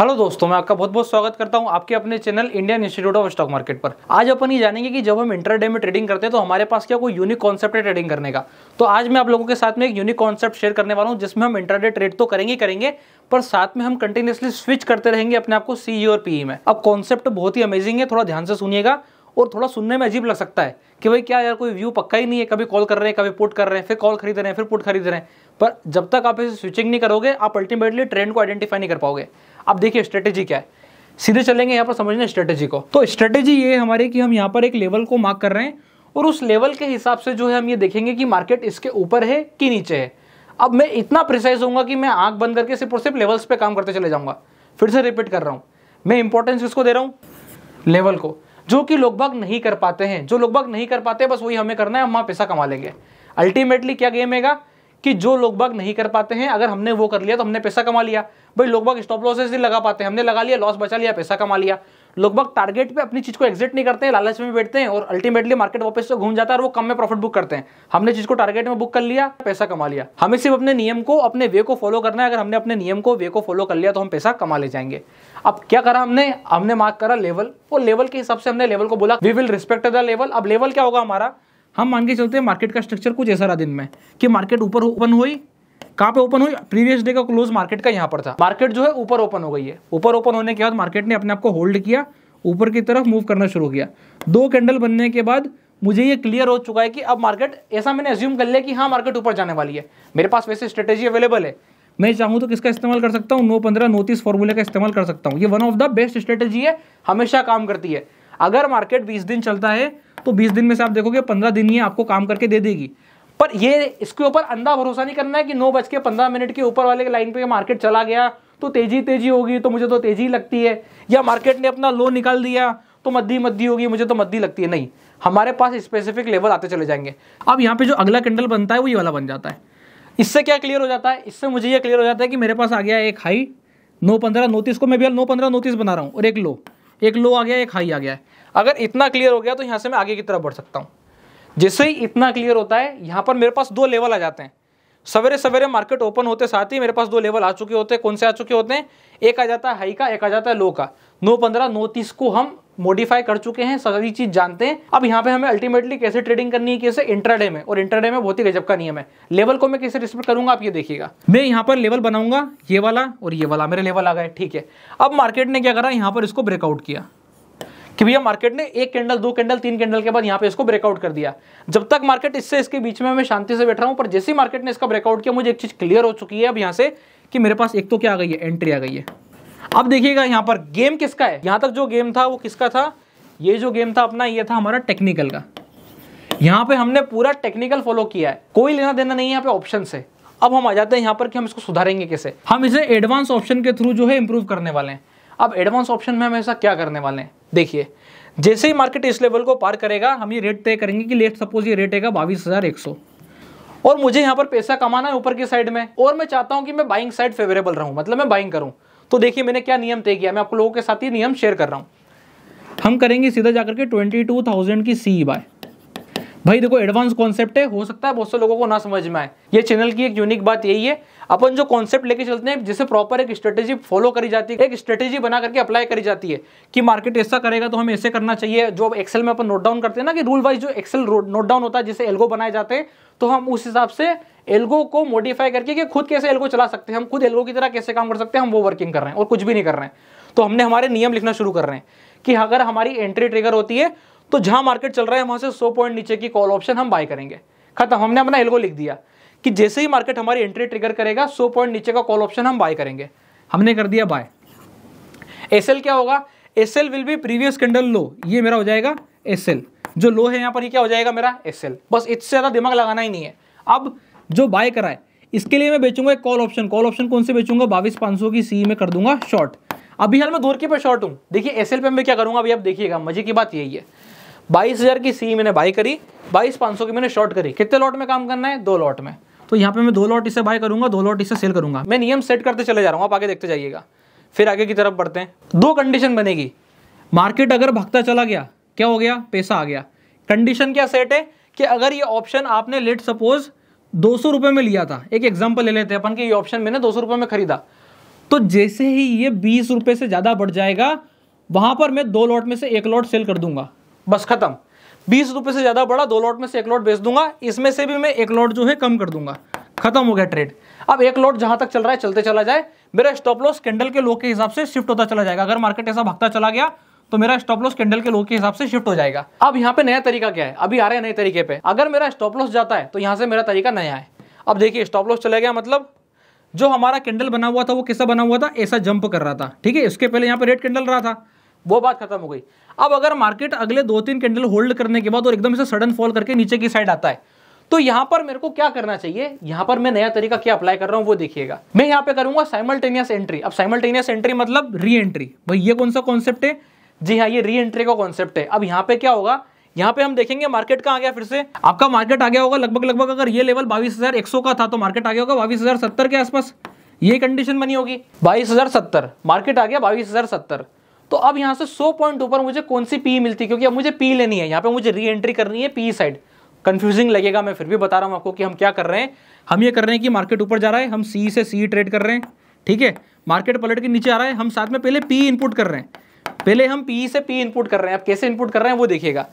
hello दोस्तों मैं आपका बहुत बहुत स्वागत करता हूं आपके अपने channel Indian institute of stock market पर आज अपन ये जानेंगे कि जब हम इंटरडे में ट्रेडिंग करते हैं तो हमारे पास क्या कोई यूनिक कॉन्सेप्ट है ट्रेडिंग करने का तो आज मैं आप लोगों के साथ में एक यूनिक कॉन्सेप्ट शेयर करने वाला हूँ जिसमें हम इंटरडे ट्रेड तो करेंगे करेंगे पर साथ में हम कंटिन्यूसली स्विच करते रहेंगे अपने आपको सीई e और पीई e में अब कॉन्सेप्ट बहुत ही अमेजिंग है थोड़ा ध्यान से सुनिएगा और थोड़ा सुनने में अजीब लग सकता है कि भाई क्या यार कोई व्यू पक्का ही नहीं है कभी कॉल कर रहे हैं कभी पुट कर रहे हैं फिर कॉल खरीद रहे हैं फिर पुट खरीद रहे हैं पर जब तक आप इसे स्विचिंग नहीं करोगे आप अल्टीमेटली ट्रेंड को आइडेंटिफाई नहीं कर पाओगे अब देखिए स्ट्रेटेजी क्या है सीधे चलेंगे यहाँ पर समझने स्ट्रेटेजी को तो स्ट्रेटेजी ये हमारी कि हम यहाँ पर एक लेवल को मार्क कर रहे हैं और उस लेवल के हिसाब से जो है हम ये देखेंगे कि मार्केट इसके ऊपर है कि नीचे है अब मैं इतना प्रिसाइज होऊंगा कि मैं आंख बंद करके सिर्फ और सिर्फ लेवल्स पे काम करते चले जाऊंगा फिर से रिपीट कर रहा हूँ मैं इंपॉर्टेंस किसको दे रहा हूँ लेवल को जो कि लोग बाग नहीं कर पाते हैं जो लोग बाग नहीं कर पाते बस वही हमें करना है हम वहाँ पैसा कमा लेंगे अल्टीमेटली क्या गेम हैगा कि जो लोग बाग नहीं कर पाते हैं अगर हमने वो कर लिया तो हमने पैसा कमा लिया भाई लोग बाग स्टॉप लॉसेस नहीं लगा पाते हमने लगा लिया लॉस बचा लिया पैसा कमा लिया लोग बाग टारगेट पे अपनी चीज को एग्जिट नहीं करते हैं लालच में बैठते हैं और अल्टीमेटली मार्केट वापस से घूम जाता है और वो कम में प्रॉफिट बुक करते हैं हमने चीज को टारगेट में बुक कर लिया पैसा कमा लिया हमें सिर्फ अपने नियम को अपने वे को फॉलो करना है अगर हमने अपने नियम को वे को फॉलो कर लिया तो हम पैसा कमा ले जाएंगे अब क्या करा हमने हमने मार्क करा लेवल और लेवल के हिसाब से हमने लेवल को बोला we will respect the level अब लेवल क्या होगा हमारा हम मान के चलते हैं मार्केट का स्ट्रक्चर कुछ ऐसा रहा दिन में कि मार्केट ऊपर ओपन हुई कहाँ पे ओपन हुई प्रीवियस डे का क्लोज मार्केट का यहाँ पर था मार्केट जो है ऊपर ओपन हो गई है ऊपर ओपन होने के बाद मार्केट ने अपने आप को होल्ड किया ऊपर की तरफ मूव करना शुरू किया दो कैंडल बनने के बाद मुझे ये क्लियर हो चुका है कि अब मार्केट ऐसा मैंने एज्यूम कर लिया कि हाँ मार्केट ऊपर जाने वाली है मेरे पास वैसे स्ट्रेटेजी अवेलेबल है मैं चाहूँ तो किसका इस्तेमाल कर सकता हूँ नो पंद्रह नो तीस फॉर्मूले का इस्तेमाल कर सकता हूँ ये one of the best strategy है हमेशा काम करती है अगर मार्केट बीस दिन चलता है तो बीस दिन में से आप देखोगे पंद्रह दिन ये आपको काम करके दे देगी पर ये इसके ऊपर अंधा भरोसा नहीं करना है कि नौ बज के पंद्रह मिनट के ऊपर वाले लाइन पे मार्केट चला गया तो तेजी तेजी होगी तो मुझे तो तेजी लगती है या मार्केट ने अपना लो निकाल दिया तो मध्य मध्य होगी मुझे तो मध्य लगती है नहीं हमारे पास स्पेसिफिक लेवल आते चले जाएंगे अब यहाँ पे जो अगला कैंडल बनता है वो ये वाला बन जाता है इससे क्या क्लियर हो जाता है इससे मुझे ये क्लियर हो जाता है कि मेरे पास आ गया एक हाई नौ पंद्रह नोतीस को मैं भी नौ पंद्रह नोतीस बना रहा हूँ और एक लो एक लो आ गया एक हाई आ गया है अगर इतना क्लियर हो गया तो यहाँ से मैं आगे की तरफ बढ़ सकता हूँ जैसे ही इतना क्लियर होता है यहाँ पर मेरे पास दो लेवल आ जाते हैं सवेरे सवेरे मार्केट ओपन होते साथ ही मेरे पास दो लेवल आ चुके होते हैं कौन से आ चुके होते हैं एक आ जाता है हाई का एक आ जाता है लो का नौ पंद्रह नौ तीस को हम मॉडिफाई कर चुके हैं सारी चीज जानते हैं अब यहाँ पे हमें अल्टीमेटली कैसे ट्रेडिंग करनी है कैसे इंटरडे में और इंटरडे में बहुत ही गजब का नियम है लेवल को मैं कैसे रिस्पेक्ट करूंगा आप ये देखिएगा मैं यहाँ पर लेवल बनाऊंगा ये वाला और ये वाला मेरे लेवल आ गए ठीक है अब मार्केट ने क्या करा यहाँ पर इसको ब्रेकआउट किया कि भैया मार्केट ने एक कैंडल दो कैंडल तीन कैंडल के बाद यहाँ पे इसको ब्रेकआउट कर दिया जब तक मार्केट इससे इसके बीच में मैं शांति से बैठ रहा हूँ पर जैसे मार्केट ने इसका ब्रेकआउट किया मुझे एक चीज़ क्लियर हो चुकी है अब यहाँ से कि मेरे पास एक तो क्या आ गई है एंट्री आ गई है अब देखिएगा यहाँ पर गेम किसका है यहाँ तक जो गेम था वो किसका था ये जो गेम था अपना ये था हमारा टेक्निकल का यहाँ पे हमने पूरा टेक्निकल फॉलो किया है कोई लेना देना नहीं है यहाँ पे ऑप्शन से अब हम आ जाते हैं यहाँ पर कि हम इसको सुधारेंगे कैसे हम इसे एडवांस ऑप्शन के थ्रू जो है इम्प्रूव करने वाले हैं अब एडवांस ऑप्शन में हम ऐसा क्या करने वाले हैं देखिए जैसे ही मार्केट इस लेवल को पार करेगा हम ये रेट तय करेंगे कि लेट सपोज ये रेट है बाईस हज़ार एक सौ और मुझे यहाँ पर पैसा कमाना है ऊपर की साइड में और मैं चाहता हूँ कि मैं बाइंग साइड फेवरेबल रहूँ मतलब मैं बाइंग करूँ तो देखिए मैंने क्या नियम तय किया मैं आप लोगों के साथ ये नियम शेयर कर रहा हूँ हम करेंगे सीधा जाकर के ट्वेंटी टू थाउजेंड की सी बाय e भाई देखो एडवांस कॉन्सेप्ट है हो सकता है बहुत से लोगों को ना समझ में आए ये चैनल की एक यूनिक बात यही है अपन जो कॉन्सेप्ट लेके चलते हैं जिसे प्रॉपर एक स्ट्रेटेजी फॉलो करी जाती है एक स्ट्रेटेजी बना करके अप्लाई करी जाती है कि मार्केट ऐसा करेगा तो हमें ऐसे करना चाहिए जो एक्सेल में अपन नोट डाउन करते हैं ना कि रूल वाइज जो एक्सेल नोट डाउन होता है जिसे एल्गो बनाए जाते हैं तो हम उस हिसाब से एल्गो को मॉडिफाई करके कि खुद कैसे एल्गो चला सकते हैं हम खुद एल्गो की तरह कैसे काम कर सकते हैं हम वो वर्किंग कर रहे हैं और कुछ भी नहीं कर रहे हैं तो हमने हमारे नियम लिखना शुरू कर रहे हैं कि अगर हमारी एंट्री ट्रिगर होती है तो जहां मार्केट चल रहा है वहां से 100 पॉइंट नीचे की कॉल ऑप्शन हम बाय करेंगे खत्म हमने अपना एल्गो लिख दिया कि जैसे ही मार्केट हमारी एंट्री ट्रिगर करेगा 100 पॉइंट नीचे का कॉल ऑप्शन हम बाय करेंगे हमने कर दिया बाय एस क्या होगा S will be previous candle low ये मेरा हो जाएगा एस जो लो है यहाँ पर ही क्या हो जाएगा मेरा एस बस इससे ज़्यादा दिमाग लगाना ही नहीं है अब जो बाय कराए इसके लिए मैं बेचूंगा एक कॉल ऑप्शन कॉल ऑप्शन कौन से बेचूंगा बाईस पाँच की सी में कर दूंगा शॉर्ट अभी हाल मैं दो पर शॉर्ट हूँ देखिए एस पे मैं क्या करूँगा अभी आप देखिएगा मजे की बात यही है बाईस हज़ार की सी मैंने बाई करी बाईस पांच सौ की मैंने शॉर्ट करी कितने लॉट में काम करना है दो लॉट में तो यहाँ पे मैं दो लॉट इसे बाय करूंगा दो लॉट इसे सेल करूंगा मैं नियम सेट करते चले जा रहा हूँ आप आगे देखते जाइएगा फिर आगे की तरफ बढ़ते हैं दो कंडीशन बनेगी मार्केट अगर भगता चला गया क्या हो गया पैसा आ गया कंडीशन क्या सेट है कि अगर ये ऑप्शन आपने लेट सपोज दो सौ में लिया था एक एग्जाम्पल ले लेते हैं अपन कि ये ऑप्शन मैंने दो सौ में खरीदा तो जैसे ही ये बीस रुपये से ज़्यादा बढ़ जाएगा वहाँ पर मैं दो लॉट में से एक लॉट सेल कर दूंगा बस खत्म बीस रुपए से ज़्यादा बड़ा दो लॉट में से एक लॉट बेच दूंगा इसमें से भी मैं एक लॉट जो है कम कर दूंगा खत्म हो गया ट्रेड अब एक लॉट जहां तक चल रहा है चलते चला जाए मेरा स्टॉप लॉस कैंडल के लो के हिसाब से शिफ्ट होता चला जाएगा अगर मार्केट ऐसा भागता चला गया तो मेरा स्टॉप लॉस कैंडल के लो के हिसाब से शिफ्ट हो जाएगा अब यहाँ पे नया तरीका क्या है अभी आ रहे हैं नए तरीके पे अगर मेरा स्टॉप लॉस जाता है तो यहाँ से मेरा तरीका नया है अब देखिए स्टॉप लॉस चला गया मतलब जो हमारा कैंडल बना हुआ था वो कैसा बना हुआ था ऐसा जंप कर रहा था ठीक है इसके पहले यहाँ पे रेड कैंडल रहा था वो बात खत्म हो गई अब अगर मार्केट अगले दो तीन कैंडल होल्ड करने के बाद और एकदम से सडन फॉल करके नीचे की साइड आता है तो यहां पर मेरे को क्या करना चाहिए यहां पर मैं नया तरीका क्या अप्लाई कर रहा हूं वो देखिएगा मैं यहां पे करूंगा साइमल्टेनियस एंट्री अब साइमल्टेनियस एंट्री मतलब री एंट्री भाई ये कौन सा कॉन्सेप्ट है जी हाँ ये री एंट्री का कॉन्सेप्ट है अब यहां पे क्या होगा यहां पे हम देखेंगे मार्केट का आ गया फिर से आपका मार्केट आ गया होगा लगभग लगभग अगर ये लेवल बाईस का था तो मार्केट आ गया होगा बाईस के आसपास ये कंडीशन बनी होगी बाईस मार्केट आ गया बाईस तो अब यहाँ से 100 पॉइंट ऊपर मुझे कौन सी पी मिलती क्योंकि अब मुझे पी लेनी है यहाँ पे मुझे री एंट्री करनी है पी साइड कंफ्यूजिंग लगेगा मैं फिर भी बता रहा हूं आपको कि हम क्या कर रहे हैं हम ये कर रहे हैं कि मार्केट ऊपर जा रहा है हम सी से सी ट्रेड कर रहे हैं ठीक है मार्केट पलट के नीचे आ रहा है हम साथ में पहले पी इनपुट कर रहे हैं पहले हम पी से पी इनपुट कर रहे हैं आप कैसे इनपुट कर रहे हैं वो देखिएगा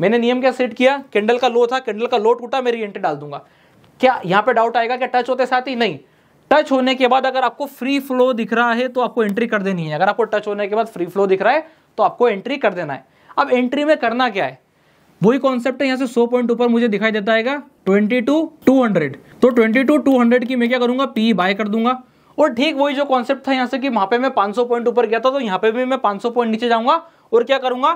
मैंने नियम क्या सेट किया कैंडल का लो था कैंडल का लो टूटा मेरी एंट्री डाल दूंगा क्या यहाँ पे डाउट आएगा क्या टच होते साथ ही नहीं टच होने के बाद अगर आपको फ्री फ्लो दिख रहा है तो आपको एंट्री कर देनी है अगर आपको टच होने के बाद फ्री फ्लो दिख रहा है तो आपको एंट्री कर देना है अब एंट्री में करना क्या है वही कॉन्सेप्ट है यहाँ से 100 पॉइंट ऊपर मुझे दिखाई देता है ट्वेंटी टू टू हंड्रेड तो ट्वेंटी टू टू हंड्रेड की मैं क्या करूंगा पी बाय कर दूंगा और ठीक वही जो कॉन्सेप्ट था यहाँ से कि वहां पे मैं पांच पॉइंट ऊपर गया था तो यहाँ पे भी मैं पांच पॉइंट नीचे जाऊंगा और क्या करूंगा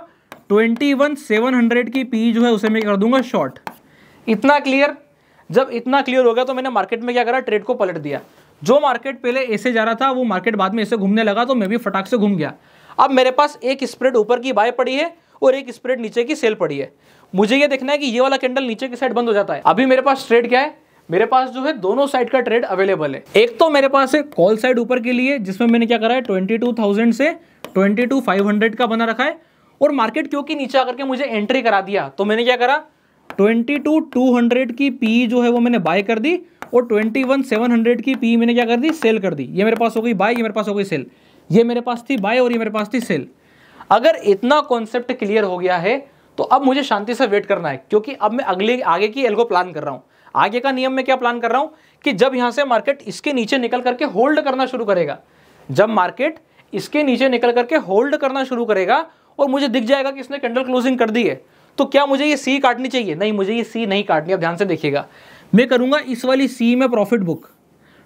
ट्वेंटी वन सेवन हंड्रेड की पी जो है उसे मैं कर दूंगा शॉर्ट इतना क्लियर जब इतना क्लियर हो गया तो मैंने मार्केट में क्या करा ट्रेड को पलट दिया जो मार्केट पहले ऐसे जा रहा था वो मार्केट बाद में ऐसे घूमने लगा तो मैं भी फटाक से घूम गया अब मेरे पास एक स्प्रेड ऊपर की बाय पड़ी है और एक स्प्रेड नीचे की सेल पड़ी है मुझे ये देखना है कि ये वाला कैंडल नीचे की साइड बंद हो जाता है अभी मेरे पास ट्रेड क्या है मेरे पास जो है दोनों साइड का ट्रेड अवेलेबल है एक तो मेरे पास है कॉल साइड ऊपर के लिए जिसमें मैंने क्या करा है ट्वेंटी टू थाउजेंड से ट्वेंटी टू फाइव हंड्रेड का बना रखा है और मार्केट क्योंकि नीचे आकर के मुझे एंट्री करा दिया तो मैंने क्या करा ट्वेंटी टू टू हंड्रेड की पी जो है वो मैंने बाय कर दी और ट्वेंटी वन सेवन हंड्रेड की पी मैंने क्या कर दी सेल कर दी ये मेरे पास हो गई बाय ये मेरे पास हो गई सेल ये मेरे पास थी बाय और ये मेरे पास थी सेल अगर इतना कॉन्सेप्ट क्लियर हो गया है तो अब मुझे शांति से वेट करना है क्योंकि अब मैं अगले आगे की एल को प्लान कर रहा हूँ आगे का नियम मैं क्या प्लान कर रहा हूँ कि जब यहाँ से मार्केट इसके नीचे निकल करके होल्ड करना शुरू करेगा जब मार्केट इसके नीचे निकल करके होल्ड करना शुरू करेगा और मुझे दिख जाएगा कि इसने कैंडल क्लोजिंग कर दी है तो क्या मुझे ये सी काटनी चाहिए नहीं मुझे ये सी नहीं काटनी आप ध्यान से देखिएगा मैं करूँगा इस वाली सी में profit book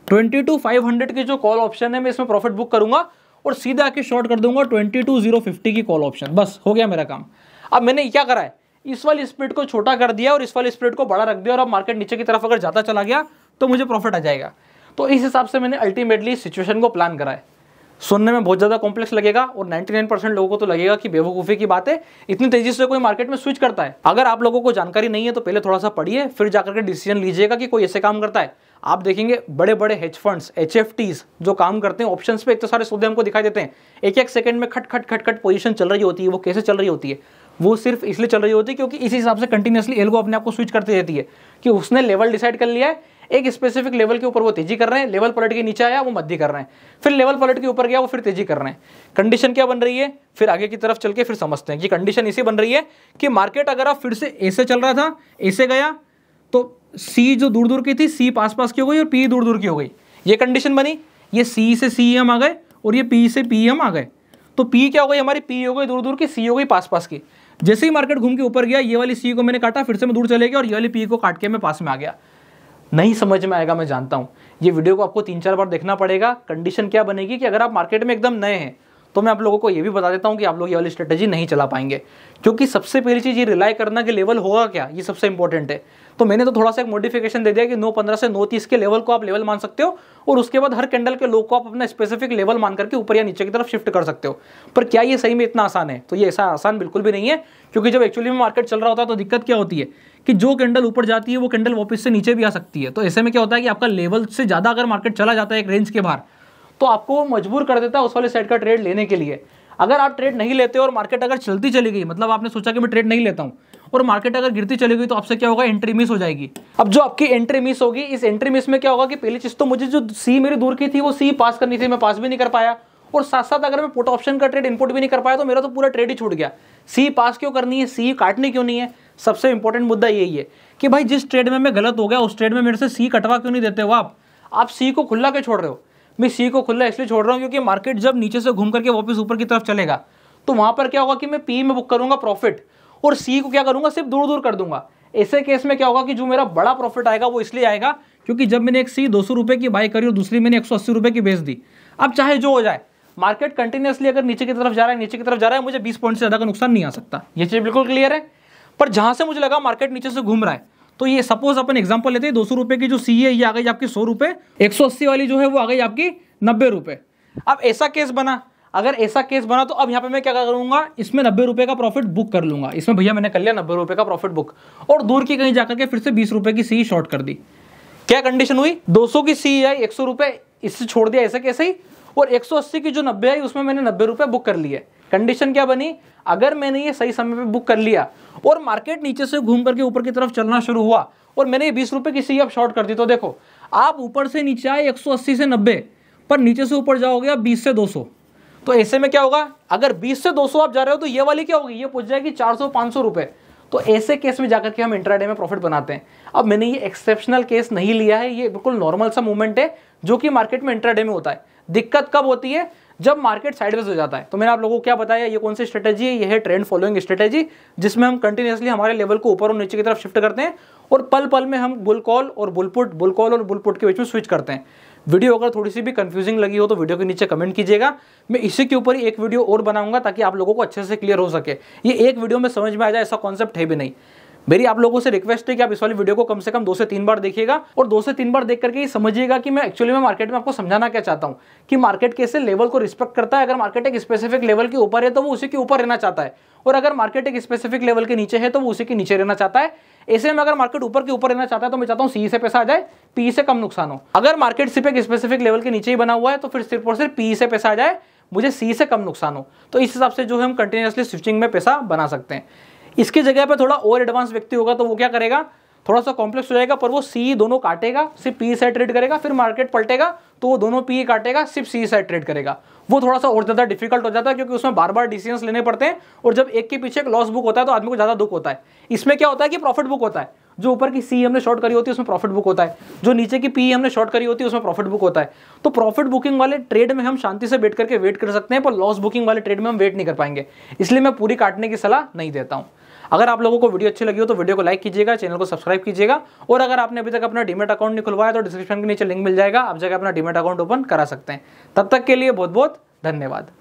twenty two five hundred की जो कॉल ऑप्शन है मैं इसमें प्रॉफिट बुक करूंगा और सीधा आके शॉर्ट कर दूंगा ट्वेंटी टू जीरो फिफ्टी की कॉल ऑप्शन बस हो गया मेरा काम अब मैंने क्या करा है इस वाली स्प्रिट को छोटा कर दिया और इस वाली स्प्रिट को बड़ा रख दिया और अब मार्केट नीचे की तरफ अगर ज़्यादा चला गया तो मुझे प्रॉफिट आ जाएगा तो इस हिसाब से मैंने अल्टीमेटली सिचुएशन को प्लान करा है सुनने में बहुत ज़्यादा कॉम्प्लेक्स लगेगा और 99% लोगों को तो लगेगा कि बेवकूफ़ी की बात है इतनी तेज़ी से कोई मार्केट में स्विच करता है अगर आप लोगों को जानकारी नहीं है तो पहले थोड़ा सा पढ़िए फिर जाकर के डिसीजन लीजिएगा कि कोई ऐसे काम करता है आप देखेंगे बड़े बड़े हेज फंड्स एच जो काम करते हैं ऑप्शन पे इतने सारे सौदे हमको दिखाई देते हैं एक एक सेकंड में खट खट खट खट पोजिशन चल रही होती है वो कैसे चल रही होती है वो सिर्फ इसलिए चल रही होती है क्योंकि इसी हिसाब से कंटिन्यूसली एल्गो अपने आपको स्विच करती रहती है कि उसने लेवल डिसाइड कर लिया है एक स्पेसिफिक लेवल के ऊपर वो तेजी कर रहे हैं लेवल पलट के नीचे आया वो मध्य कर रहे हैं फिर लेवल पलट के ऊपर गया वो फिर तेजी कर रहे हैं कंडीशन क्या बन रही है फिर आगे की तरफ चल के फिर समझते हैं कि कंडीशन इसी बन रही है कि मार्केट अगर आप फिर से ऐसे चल रहा था ऐसे गया तो सी जो दूर दूर की थी सी पास पास की हो गई और पी दूर दूर की हो गई ये कंडीशन बनी ये सी से सी एम आ गए और ये पी से पी एम आ गए तो पी क्या हो गई हमारी पी हो गई दूर दूर की सी हो गई पास पास की जैसे ही मार्केट घूम के ऊपर गया ये वाली सी को मैंने काटा फिर से मैं दूर चले गया और ये वाली पी को काट के मैं पास में आ गया नहीं समझ में आएगा मैं जानता हूँ ये वीडियो को आपको तीन चार बार देखना पड़ेगा कंडीशन क्या बनेगी कि अगर आप मार्केट में एकदम नए हैं तो मैं आप लोगों को ये भी बता देता हूँ कि आप लोग ये वाली स्ट्रेटेजी नहीं चला पाएंगे क्योंकि सबसे पहली चीज़ ये रिलाई करना कि लेवल होगा क्या ये सबसे इंपॉर्टेंट है तो मैंने तो थोड़ा सा एक मॉडिफिकेशन दे दिया कि नो पंद्रह से नो तीस के लेवल को आप लेवल मान सकते हो और उसके बाद हर कैंडल के लोग को आप अपना स्पेसिफिक लेवल मान करके ऊपर या नीचे की तरफ शिफ्ट कर सकते हो पर क्या ये सही में इतना आसान है तो ये ऐसा आसान बिल्कुल भी नहीं है क्योंकि जब एक्चुअली में मार्केट चल रहा होता है तो दिक्कत क्या होती है कि जो कैंडल ऊपर जाती है वो कैंडल वापस से नीचे भी आ सकती है तो ऐसे में क्या होता है कि आपका लेवल से ज़्यादा अगर मार्केट चला जाता है एक रेंज के बाहर तो आपको वो मजबूर कर देता है उस वाले साइड का ट्रेड लेने के लिए अगर आप ट्रेड नहीं लेते और मार्केट अगर चलती चली गई मतलब आपने सोचा कि मैं ट्रेड नहीं लेता हूँ और मार्केट अगर गिरती चली गई तो आपसे क्या होगा एंट्री मिस हो जाएगी अब जो आपकी एंट्री मिस होगी इस एंट्री मिस में क्या होगा कि पहली चीज़ तो मुझे जो सी मेरी दूर की थी वो सी पास करनी थी मैं पास भी नहीं कर पाया और साथ साथ अगर मैं पुट ऑप्शन का ट्रेड इनपुट भी नहीं कर पाया तो मेरा तो पूरा ट्रेड ही छूट गया सी पास क्यों करनी है सी काटनी क्यों नहीं है सबसे इंपॉर्टेंट मुद्दा यही है कि भाई जिस ट्रेड में मैं गलत हो गया उस ट्रेड में मेरे से सी कटवा क्यों नहीं देते हो आप आप सी को खुला के छोड़ रहे हो मैं सी को खुला इसलिए छोड़ रहा हूँ क्योंकि मार्केट जब नीचे से घूम करके वापस ऊपर की तरफ चलेगा तो वहाँ पर क्या होगा कि मैं पी में बुक करूँगा प्रॉफिट और सी को क्या करूँगा सिर्फ दूर दूर कर दूंगा ऐसे केस में क्या होगा कि जो मेरा बड़ा प्रॉफिट आएगा वो इसलिए आएगा क्योंकि जब मैंने एक सी दो सौ रुपये की बाई करी और दूसरी मैंने एक सौ अस्सी रुपये की बेच दी अब चाहे जो हो जाए मार्केट कंटिन्यूसली अगर नीचे की तरफ जा रहा है नीचे की तरफ जा रहा है मुझे बीस पॉइंट से ज़्यादा का नुकसान नहीं आ सकता ये चीज़ बिल्कुल क्लियर है पर जहां से मुझे लगा मार्केट नीचे से घूम रहा है तो ये सपोज अपन एग्जाम्पल लेते हैं दो सौ की जो सी e है ये आ गई आपकी सौ रुपए एक सौ अस्सी वाली जो है वो आ गई आपकी नब्बे रुपए अब ऐसा केस बना अगर ऐसा केस बना तो अब यहाँ पे मैं क्या करूंगा इसमें नब्बे रुपए का प्रॉफिट बुक कर लूंगा इसमें भैया मैंने कर लिया नब्बे रुपए का प्रॉफिट बुक और दूर की कहीं जाकर के फिर से बीस रुपए की सी शॉर्ट e कर दी क्या कंडीशन हुई 200 की सी e आई एक सौ रुपए इससे छोड़ दिया ऐसा कैसे ही और 180 की जो नब्बे आई उसमें मैंने नब्बे रुपये बुक कर लिए कंडीशन क्या बनी अगर मैंने ये सही समय पे बुक कर लिया और मार्केट नीचे से घूम करके ऊपर की तरफ चलना शुरू हुआ और मैंने ये बीस रुपये किसी अब शॉर्ट कर दी तो देखो आप ऊपर से नीचे आए एक से नब्बे पर नीचे से ऊपर जाओगे आप बीस से दो तो ऐसे में क्या होगा अगर बीस से दो आप जा रहे हो तो ये वाली क्या होगी ये पूछ जाएगी चार सौ रुपए तो ऐसे केस में जाकर के हम इंट्राडे में प्रॉफिट बनाते हैं अब मैंने ये एक्सेप्शनल केस नहीं लिया है ये बिल्कुल नॉर्मल सा मूवमेंट है जो कि मार्केट में इंट्राडे में होता है दिक्कत कब होती है जब मार्केट साइडवेज हो जाता है तो मैंने आप लोगों को क्या बताया ये कौन सी स्ट्रेटेजी है ये है ट्रेंड फॉलोइंग स्ट्रेटेजी जिसमें हम कंटिन्यूसली हमारे लेवल को ऊपर और नीचे की तरफ शिफ्ट करते हैं और पल पल में हम बुल कॉल और बुलपुट बुल कॉल और बुलपुट के बीच में स्विच करते हैं वीडियो अगर थोड़ी सी भी कंफ्यूजिंग लगी हो तो वीडियो के नीचे कमेंट कीजिएगा मैं इसी के ऊपर ही एक वीडियो और बनाऊंगा ताकि आप लोगों को अच्छे से क्लियर हो सके ये एक वीडियो में समझ में आ जाए ऐसा कॉन्सेप्ट है भी नहीं मेरी आप लोगों से रिक्वेस्ट है कि आप इस वाली वीडियो को कम से कम दो से तीन बार देखिएगा और दो से तीन बार देख करके ये समझिएगा कि मैं एक्चुअली में मार्केट में आपको समझाना क्या चाहता हूँ कि मार्केट कैसे लेवल को रिस्पेक्ट करता है अगर मार्केट एक स्पेसिफिक लेवल के ऊपर है तो वो उसी के ऊपर रहना चाहता है और अगर मार्केट एक स्पेसिफिक लेवल के नीचे है तो वो उसी के नीचे रहना चाहता है ऐसे में अगर मार्केट ऊपर के ऊपर रहना चाहता है तो मैं चाहता हूँ सी से पैसा आ जाए पी से कम नुकसान हो अगर मार्केट सिर्फ एक स्पेसिफिक लेवल के नीचे ही बना हुआ है तो फिर सिर्फ और सिर्फ पी से पैसा आ जाए मुझे सी से कम नुकसान हो तो इस हिसाब से जो है हम कंटिन्यूसली स्विचिंग में पैसा बना सकते हैं इसकी जगह पर थोड़ा और एडवांस व्यक्ति होगा तो वो क्या करेगा थोड़ा सा कॉम्प्लेक्स हो जाएगा पर वो सी दोनों काटेगा सिर्फ पी साइड ट्रेड करेगा फिर मार्केट पलटेगा तो वो दोनों पी काटेगा सिर्फ सी साइड ट्रेड करेगा वो थोड़ा सा और ज़्यादा डिफिकल्ट हो जाता है क्योंकि उसमें बार बार डिसीजन लेने पड़ते हैं और जब एक के पीछे एक लॉस बुक होता है तो आदमी को ज़्यादा दुख होता है इसमें क्या होता है कि प्रॉफिट बुक होता है जो ऊपर की सी हमने शॉर्ट करी होती है उसमें प्रॉफिट बुक होता है जो नीचे की पी हमने शॉर्ट करी होती है उसमें प्रॉफिट बुक होता है तो प्रॉफिट बुकिंग वाले ट्रेड में हम शांति से बैठ करके वेट कर सकते हैं पर लॉस बुकिंग वाले ट्रेड में हम वेट नहीं कर पाएंगे इसलिए मैं पूरी काटने की सलाह नहीं देता हूँ अगर आप लोगों को वीडियो अच्छी लगी हो तो वीडियो को लाइक कीजिएगा चैनल को सब्सक्राइब कीजिएगा और अगर आपने अभी तक अपना डीमेट अकाउंट नहीं खुलवाया तो डिस्क्रिप्शन के नीचे लिंक मिल जाएगा आप जगह अपना डीमेट अकाउंट ओपन करा सकते हैं तब तक के लिए बहुत बहुत धन्यवाद